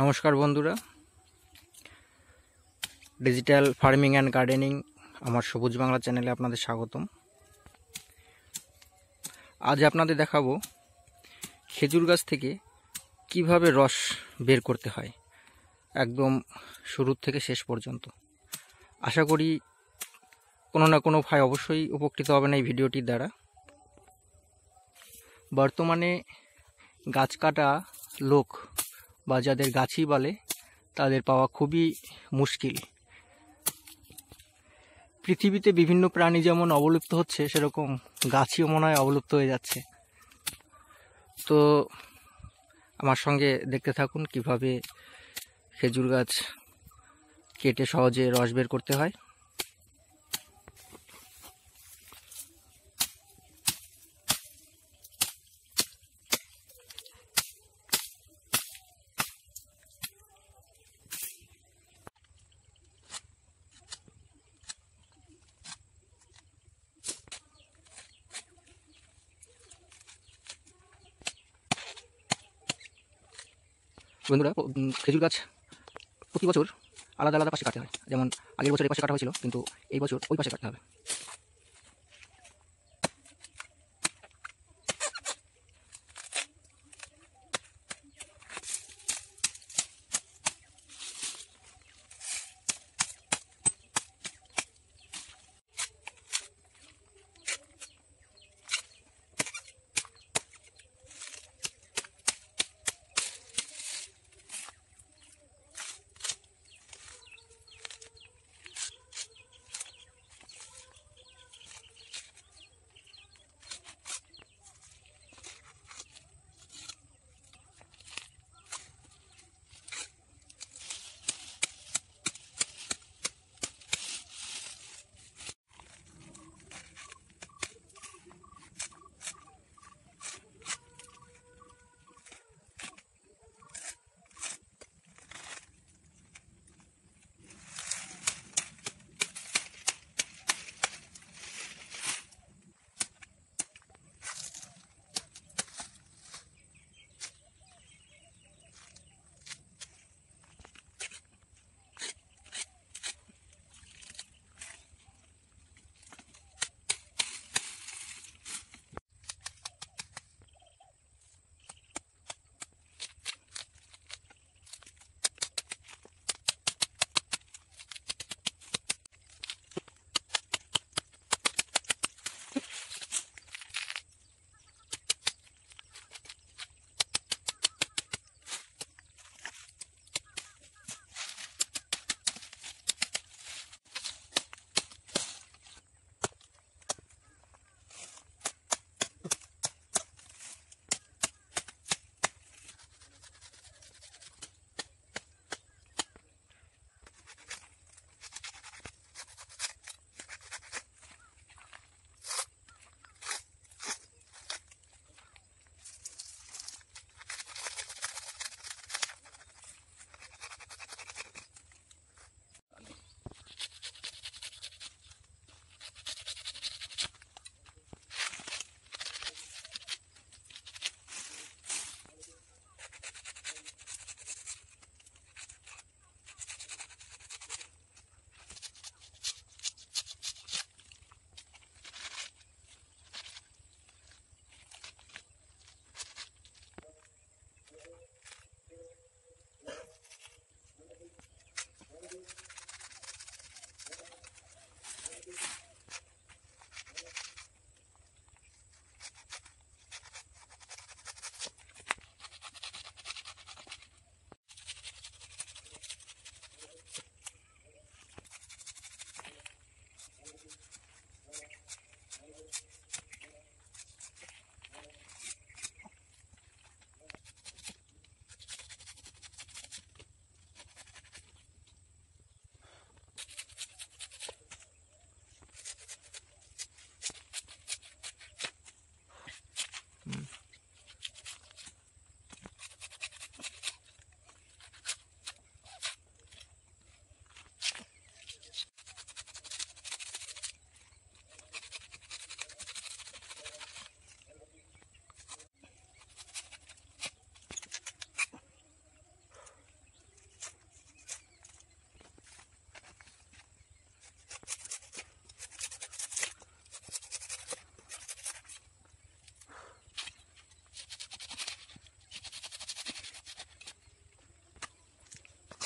নমস্কার বন্ধুরা digital farming and gardening আমার সবুজ বাংলা চ্যানেলে আপনাদের স্বাগতম আজ আপনাদের দেখাবো খেজুর গাছ থেকে কিভাবে রস বের করতে হয় একদম শুরুর থেকে শেষ পর্যন্ত আশা করি কোনো না কোনো ভাই অবশ্যই উপকৃত হবেন এই ভিডিওটির দ্বারা বর্তমানে গাছ কাটা লোক বা যাদের গাছি বলে তাদের পাওয়া খুবই মুশকিল পৃথিবীতে বিভিন্ন প্রাণী যেমন অবলুপ্ত হচ্ছে সেরকম গাছিও মনে হয় অবলুপ্ত হয়ে যাচ্ছে তো আমার সঙ্গে দেখতে থাকুন কিভাবে খেজুর গাছ কেটে সহজে রস বের করতে হয় বন্ধুরা খেজুর গাছ প্রতি বছর আলাদা আলাদা পাশে কাটতে হয় যেমন আগের বছর এই পাশে কাটা হয়েছিল কিন্তু এই বছর ওই পাশে কাটতে হবে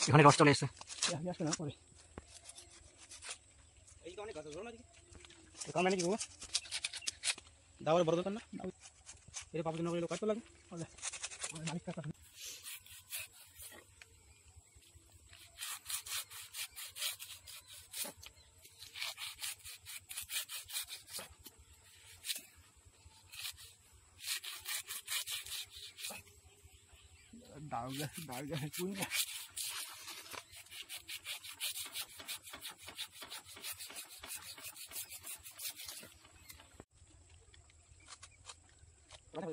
এখানে রস চলে এসছে কামড়ে নাকি দাওয়ার বড় দোকান না এটা পাবো না কাটতে লাগে মালিক কাটা डाल गया डाल गया पूरा হ্যাঁ,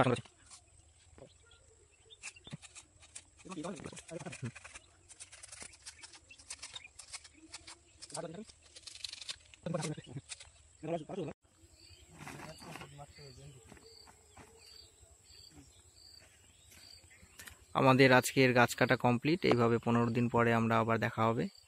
আমাদের আজকের গাছ কাটা কমপ্লিট এইভাবে পনেরো দিন পরে আমরা আবার দেখা হবে